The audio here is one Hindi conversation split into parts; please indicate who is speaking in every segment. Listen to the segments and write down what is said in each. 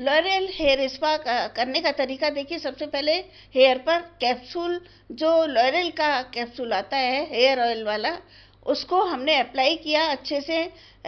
Speaker 1: लॉरियल हेयर स्पा करने का तरीका देखिए सबसे पहले हेयर पर कैप्सूल जो लॉरियल का कैप्सूल आता है हेयर ऑयल वाला उसको हमने अप्लाई किया अच्छे से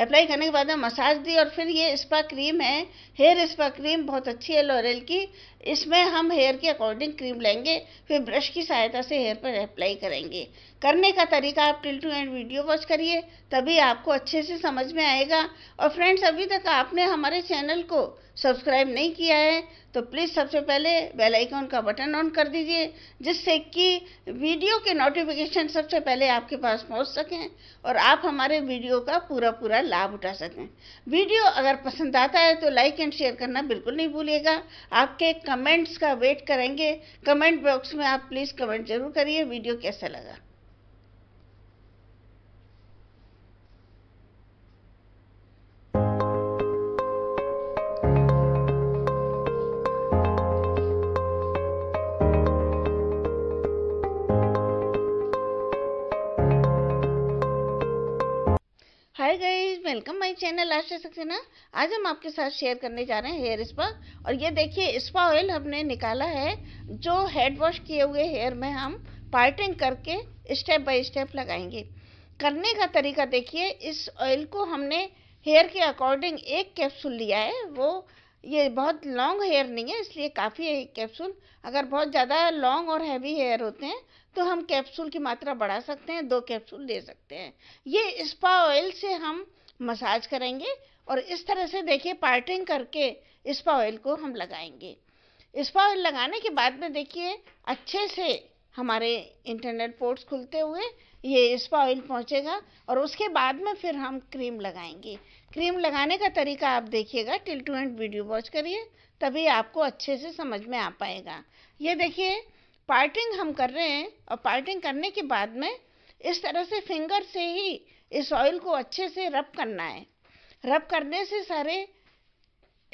Speaker 1: अप्लाई करने के बाद मसाज दी और फिर ये स्पा क्रीम है हेयर स्पा क्रीम बहुत अच्छी है लॉरेल की इसमें हम हेयर के अकॉर्डिंग क्रीम लेंगे फिर ब्रश की सहायता से हेयर पर अप्लाई करेंगे करने का तरीका आप till to end video watch करिए तभी आपको अच्छे से समझ में आएगा और फ्रेंड्स अभी तक आपने हमारे चैनल को सब्सक्राइब नहीं किया है तो प्लीज़ सबसे पहले बेल आइकॉन का बटन ऑन कर दीजिए जिससे कि वीडियो के नोटिफिकेशन सबसे पहले आपके पास पहुंच सकें और आप हमारे वीडियो का पूरा पूरा लाभ उठा सकें वीडियो अगर पसंद आता है तो लाइक एंड शेयर करना बिल्कुल नहीं भूलिएगा आपके कम कमेंट्स का वेट करेंगे कमेंट बॉक्स में आप प्लीज़ कमेंट ज़रूर करिए वीडियो कैसा लगा welcome my channel Asha Saxena आज हम आपके साथ शेयर करने जा रहे हैं हेयर स्पा और ये देखिए स्पा ऑयल हमने निकाला है जो हेड वॉश किए हुए हेयर में हम पार्टिंग करके स्टेप बाय स्टेप लगाएंगे करने का तरीका देखिए इस ऑयल को हमने हेयर के अकॉर्डिंग एक कैप्सूल लिया है वो ये बहुत लॉन्ग हेयर नहीं है इसलिए काफ़ी है कैप्सूल अगर बहुत ज़्यादा लॉन्ग और हैवी हेयर होते हैं तो हम कैप्सूल की मात्रा बढ़ा सकते हैं दो कैप्सूल ले सकते हैं ये स्पा ऑयल से हम मसाज करेंगे और इस तरह से देखिए पार्टिंग करके इस्पा ऑयल को हम लगाएंगे इस्पा ऑयल लगाने के बाद में देखिए अच्छे से हमारे इंटरनेट पोर्ट्स खुलते हुए ये इस्पा ऑयल पहुँचेगा और उसके बाद में फिर हम क्रीम लगाएंगे क्रीम लगाने का तरीका आप देखिएगा till to end video watch करिए तभी आपको अच्छे से समझ में आ पाएगा ये देखिए पार्टिंग हम कर रहे हैं और पार्टिंग करने के बाद में इस तरह से फिंगर से ही इस ऑयल को अच्छे से रब करना है रब करने से सारे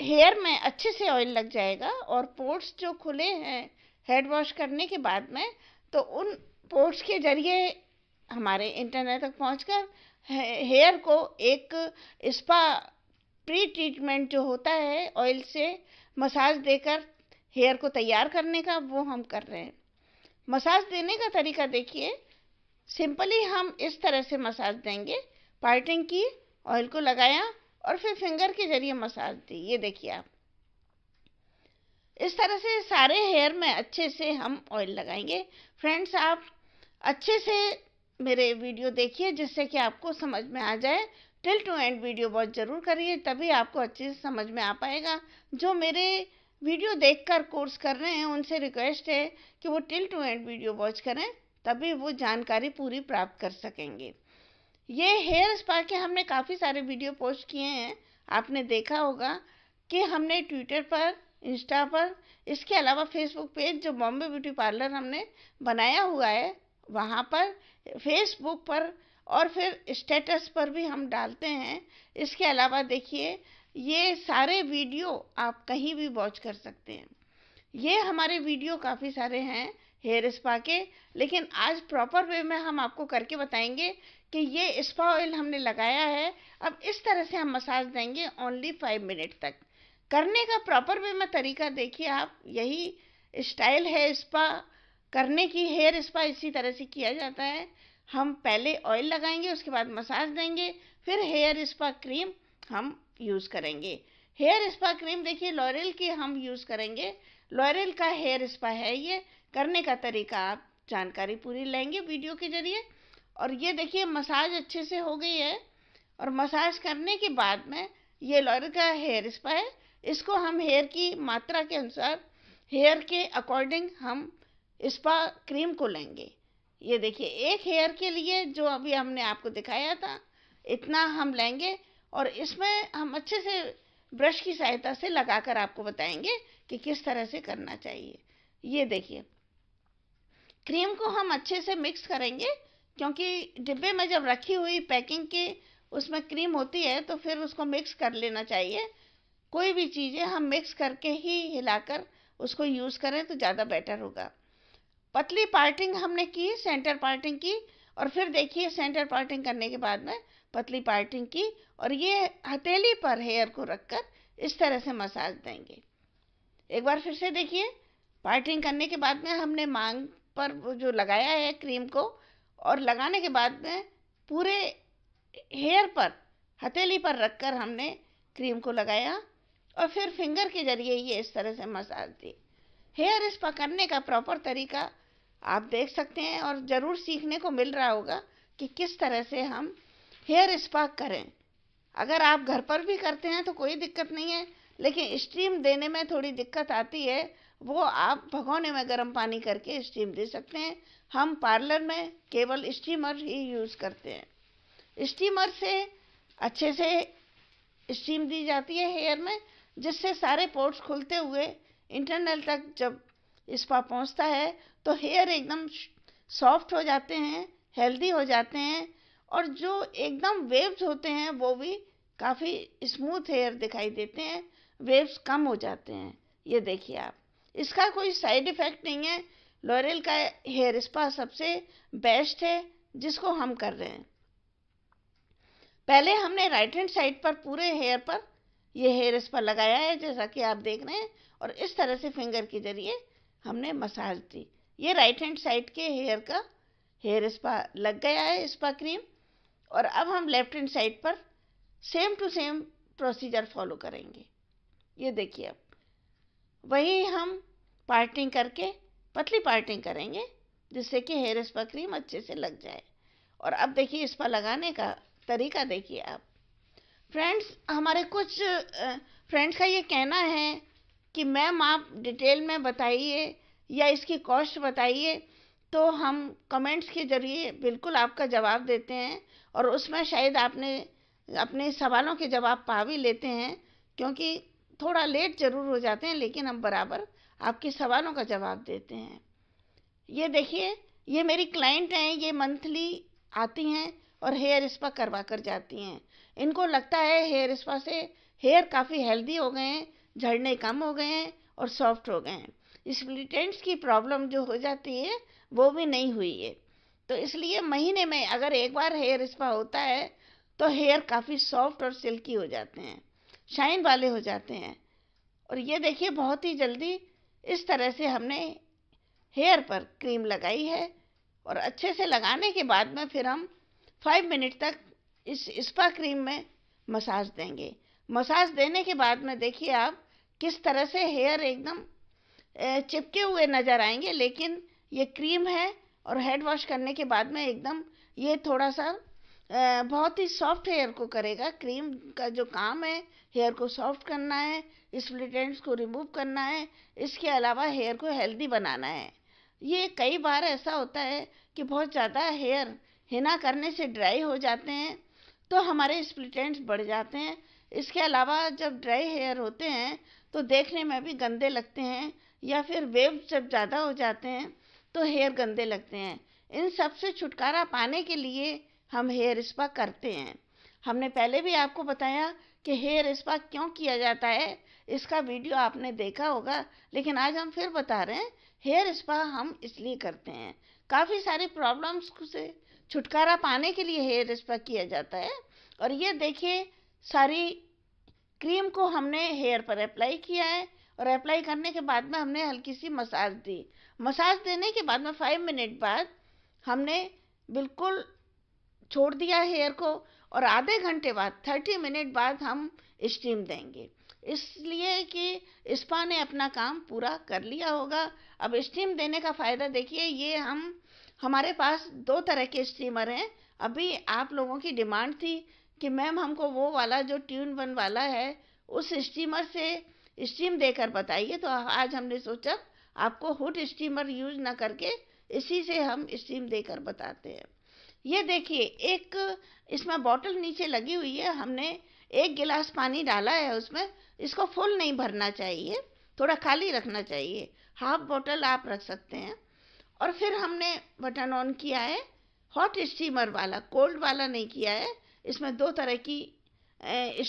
Speaker 1: हेयर में अच्छे से ऑयल लग जाएगा और पोर्ट्स जो खुले हैं हेड वॉश करने के बाद में तो उन पोर्ट्स के जरिए हमारे इंटरनेट तक पहुँच हेयर को एक स्पा प्री ट्रीटमेंट जो होता है ऑयल से मसाज देकर हेयर को तैयार करने का वो हम कर रहे हैं मसाज देने का तरीका देखिए सिंपली हम इस तरह से मसाज देंगे पार्टिंग की ऑयल को लगाया और फिर फिंगर के जरिए मसाज दी ये देखिए आप इस तरह से सारे हेयर में अच्छे से हम ऑयल लगाएंगे फ्रेंड्स आप अच्छे से मेरे वीडियो देखिए जिससे कि आपको समझ में आ जाए till to end video watch जरूर करिए तभी आपको अच्छे से समझ में आ पाएगा जो मेरे वीडियो देखकर कोर्स कर रहे हैं उनसे रिक्वेस्ट है कि वो till to end video watch करें तभी वो जानकारी पूरी प्राप्त कर सकेंगे ये हेयर स्पा के हमने काफ़ी सारे वीडियो पोस्ट किए हैं आपने देखा होगा कि हमने ट्विटर पर इंस्टा पर इसके अलावा फेसबुक पेज जो बॉम्बे ब्यूटी पार्लर हमने बनाया हुआ है वहाँ पर फेसबुक पर और फिर स्टेटस पर भी हम डालते हैं इसके अलावा देखिए ये सारे वीडियो आप कहीं भी वॉच कर सकते हैं ये हमारे वीडियो काफ़ी सारे हैं हेयर स्पा के लेकिन आज प्रॉपर वे में हम आपको करके बताएंगे कि ये स्पा ऑयल हमने लगाया है अब इस तरह से हम मसाज देंगे ओनली फाइव मिनट तक करने का प्रॉपर वे में तरीका देखिए आप यही स्टाइल है स्पा करने की हेयर स्पा इसी तरह से किया जाता है हम पहले ऑयल लगाएंगे उसके बाद मसाज देंगे फिर हेयर स्पा क्रीम हम यूज़ करेंगे हेयर स्पा क्रीम देखिए लॉरेल की हम यूज़ करेंगे लॉरेल का हेयर स्पा है ये करने का तरीका आप जानकारी पूरी लेंगे वीडियो के जरिए और ये देखिए मसाज अच्छे से हो गई है और मसाज करने के बाद में ये लॉयर का हेयर स्पा है इसको हम हेयर की मात्रा के अनुसार हेयर के अकॉर्डिंग हम स्पा क्रीम को लेंगे ये देखिए एक हेयर के लिए जो अभी हमने आपको दिखाया था इतना हम लेंगे और इसमें हम अच्छे से ब्रश की सहायता से लगाकर आपको बताएंगे कि किस तरह से करना चाहिए ये देखिए क्रीम को हम अच्छे से मिक्स करेंगे क्योंकि डिब्बे में जब रखी हुई पैकिंग की उसमें क्रीम होती है तो फिर उसको मिक्स कर लेना चाहिए कोई भी चीज़ें हम मिक्स करके ही हिलाकर उसको यूज़ करें तो ज़्यादा बेटर होगा पतली पार्टिंग हमने की सेंटर पार्टिंग की और फिर देखिए सेंटर पार्टिंग करने के बाद में पतली पार्टिंग की और ये हथेली पर हेयर को रखकर इस तरह से मसाज देंगे एक बार फिर से देखिए पार्टिंग करने के बाद में हमने मांग पर वो जो लगाया है क्रीम को और लगाने के बाद में पूरे हेयर पर हथेली पर रख कर हमने क्रीम को लगाया और फिर फिंगर के जरिए ये इस तरह से मसाज दी हेयर स्पा करने का प्रॉपर तरीका आप देख सकते हैं और ज़रूर सीखने को मिल रहा होगा कि किस तरह से हम हेयर स्पा करें अगर आप घर पर भी करते हैं तो कोई दिक्कत नहीं है लेकिन स्टीम देने में थोड़ी दिक्कत आती है वो आप भगोने में गर्म पानी करके स्टीम दे सकते हैं हम पार्लर में केवल स्टीमर ही यूज़ करते हैं स्टीमर से अच्छे से स्टीम दी जाती है हेयर में जिससे सारे पोर्ट्स खुलते हुए इंटरनल तक जब इस्पा पहुंचता है तो हेयर एकदम सॉफ्ट हो जाते हैं हेल्दी हो जाते हैं और जो एकदम वेव्स होते हैं वो भी काफ़ी स्मूथ हेयर दिखाई देते हैं वेव्स कम हो जाते हैं ये देखिए आप इसका कोई साइड इफेक्ट नहीं है लॉरेल का हेयर स्पा सबसे बेस्ट है जिसको हम कर रहे हैं पहले हमने राइट हैंड साइड पर पूरे हेयर पर यह हेयर स्पा लगाया है जैसा कि आप देख रहे हैं और इस तरह से फिंगर के जरिए हमने मसाज दी ये राइट हैंड साइड के हेयर का हेयर स्पा लग गया है स्पा क्रीम और अब हम लेफ्ट हैंड साइड पर same to same procedure follow करेंगे ये देखिए आप वही हम पार्टिंग करके पतली पार्टिंग करेंगे जिससे कि हेयर स्पा क्रीम अच्छे से लग जाए और अब देखिए इस पर लगाने का तरीका देखिए आप फ्रेंड्स हमारे कुछ फ्रेंड्स का ये कहना है कि मैम आप डिटेल में बताइए या इसकी कॉस्ट बताइए तो हम कमेंट्स के ज़रिए बिल्कुल आपका जवाब देते हैं और उसमें शायद आपने अपने सवालों के जवाब पा भी लेते हैं क्योंकि थोड़ा लेट जरूर हो जाते हैं लेकिन हम बराबर आपके सवालों का जवाब देते हैं ये देखिए ये मेरी क्लाइंट हैं ये मंथली आती हैं और हेयर स्पा करवा कर जाती हैं इनको लगता है हेयर स्पा से हेयर काफ़ी हेल्दी हो गए हैं झड़ने कम हो गए हैं और सॉफ्ट हो गए हैं स्प्लिटेंट्स की प्रॉब्लम जो हो जाती है वो भी नहीं हुई है तो इसलिए महीने में अगर एक बार हेयर स्पा होता है तो हेयर काफ़ी सॉफ्ट और सिल्की हो जाते हैं शाइन वाले हो जाते हैं और ये देखिए बहुत ही जल्दी इस तरह से हमने हेयर पर क्रीम लगाई है और अच्छे से लगाने के बाद में फिर हम फाइव मिनट तक इस स्पा क्रीम में मसाज देंगे मसाज देने के बाद में देखिए आप किस तरह से हेयर एकदम चिपके हुए नज़र आएंगे लेकिन ये क्रीम है और हेड वॉश करने के बाद में एकदम ये थोड़ा सा बहुत ही सॉफ्ट हेयर को करेगा क्रीम का जो काम है हेयर को सॉफ्ट करना है स्प्लिटेंट्स को रिमूव करना है इसके अलावा हेयर को हेल्दी बनाना है ये कई बार ऐसा होता है कि बहुत ज़्यादा हेयर हिना करने से ड्राई हो जाते हैं तो हमारे स्प्लिटेंट्स बढ़ जाते हैं इसके अलावा जब ड्राई हेयर होते हैं तो देखने में भी गंदे लगते हैं या फिर वेव जब ज़्यादा हो जाते हैं तो हेयर गंदे लगते हैं इन सब से छुटकारा पाने के लिए हम हेयर स्पा करते हैं हमने पहले भी आपको बताया कि हेयर स्पा क्यों किया जाता है इसका वीडियो आपने देखा होगा लेकिन आज हम फिर बता रहे हैं हेयर स्पा हम इसलिए करते हैं काफ़ी सारी प्रॉब्लम्स से छुटकारा पाने के लिए हेयर स्पा किया जाता है और ये देखिए सारी क्रीम को हमने हेयर पर अप्लाई किया है और अप्लाई करने के बाद में हमने हल्की सी मसाज दी मसाज देने के बाद में फाइव मिनट बाद हमने बिल्कुल छोड़ दिया हेयर को और आधे घंटे बाद थर्टी मिनट बाद हम स्टीम देंगे इसलिए कि स्पा ने अपना काम पूरा कर लिया होगा अब स्टीम देने का फ़ायदा देखिए ये हम हमारे पास दो तरह के स्टीमर हैं अभी आप लोगों की डिमांड थी कि मैम हमको वो वाला जो ट्यून वन वाला है उस स्टीमर से स्टीम देकर बताइए तो आज हमने सोचा आपको हुड स्टीमर यूज ना करके इसी से हम स्टीम देकर बताते हैं ये देखिए एक इसमें बॉटल नीचे लगी हुई है हमने एक गिलास पानी डाला है उसमें इसको फुल नहीं भरना चाहिए थोड़ा खाली रखना चाहिए हाफ बॉटल आप रख सकते हैं और फिर हमने बटन ऑन किया है हॉट स्टीमर वाला कोल्ड वाला नहीं किया है इसमें दो तरह की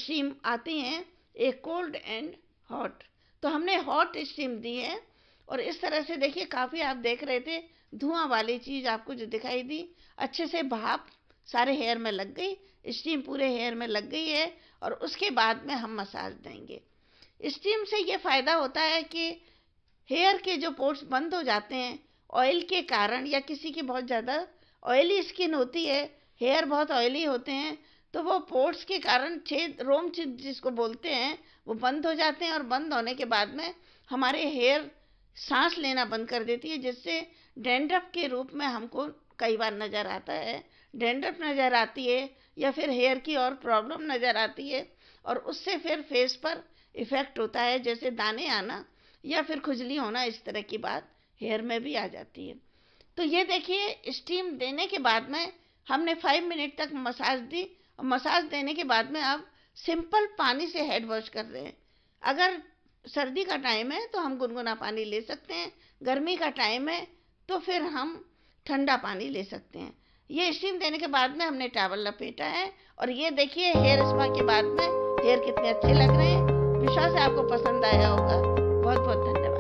Speaker 1: स्टीम आती हैं एक कोल्ड एंड हॉट तो हमने हॉट स्टीम दी है और इस तरह से देखिए काफ़ी आप देख रहे थे धुआं वाली चीज़ आपको जो दिखाई दी अच्छे से भाप सारे हेयर में लग गई स्टीम पूरे हेयर में लग गई है और उसके बाद में हम मसाज देंगे स्टीम से ये फ़ायदा होता है कि हेयर के जो पोर्ट्स बंद हो जाते हैं ऑयल के कारण या किसी की बहुत ज़्यादा ऑयली स्किन होती है हेयर बहुत ऑयली होते हैं तो वो पोर्ट्स के कारण छेद रोम छिद जिसको बोलते हैं वो बंद हो जाते हैं और बंद होने के बाद में हमारे हेयर सांस लेना बंद कर देती है जिससे डेंड्रफ के रूप में हमको कई बार नज़र आता है डेंड्रफ नज़र आती है या फिर हेयर की और प्रॉब्लम नज़र आती है और उससे फिर फेस पर इफ़ेक्ट होता है जैसे दाने आना या फिर खुजली होना इस तरह की बात हेयर में भी आ जाती है तो ये देखिए स्टीम देने के बाद में हमने फाइव मिनट तक मसाज दी और मसाज देने के बाद में आप सिंपल पानी से हेड वॉश कर रहे हैं अगर सर्दी का टाइम है तो हम गुनगुना पानी ले सकते हैं गर्मी का टाइम है तो फिर हम ठंडा पानी ले सकते हैं ये स्टीम देने के बाद में हमने टावल लपेटा है और ये देखिए हेयर स्पा के बाद में हेयर कितने अच्छे लग रहे हैं विश्वास है आपको पसंद आया होगा बहुत बहुत धन्यवाद